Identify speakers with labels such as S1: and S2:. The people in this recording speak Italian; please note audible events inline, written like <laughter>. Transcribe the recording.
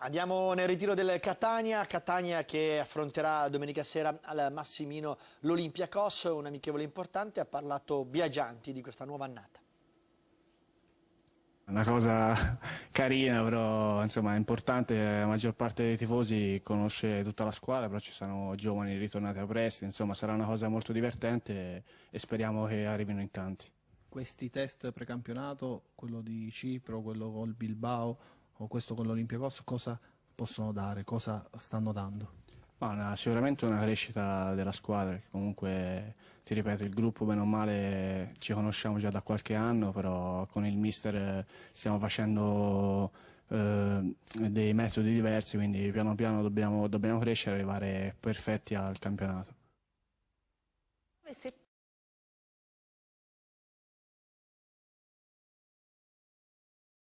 S1: Andiamo nel ritiro del Catania, Catania che affronterà domenica sera al Massimino l'Olimpiakos, un amichevole importante, ha parlato Biagianti di questa nuova annata.
S2: Una cosa <laughs> carina, però insomma, è importante, la maggior parte dei tifosi conosce tutta la squadra, però ci sono giovani ritornati a presto, insomma sarà una cosa molto divertente e speriamo che arrivino in tanti.
S3: Questi test precampionato, quello di Cipro, quello col Bilbao, o questo con l'Olympiacos cosa possono dare, cosa stanno dando?
S2: Ma una, eh, sicuramente una crescita della squadra, che comunque ti ripeto il gruppo bene o male ci conosciamo già da qualche anno, però con il mister eh, stiamo facendo eh, dei metodi diversi, quindi piano piano dobbiamo, dobbiamo crescere e arrivare perfetti al campionato. se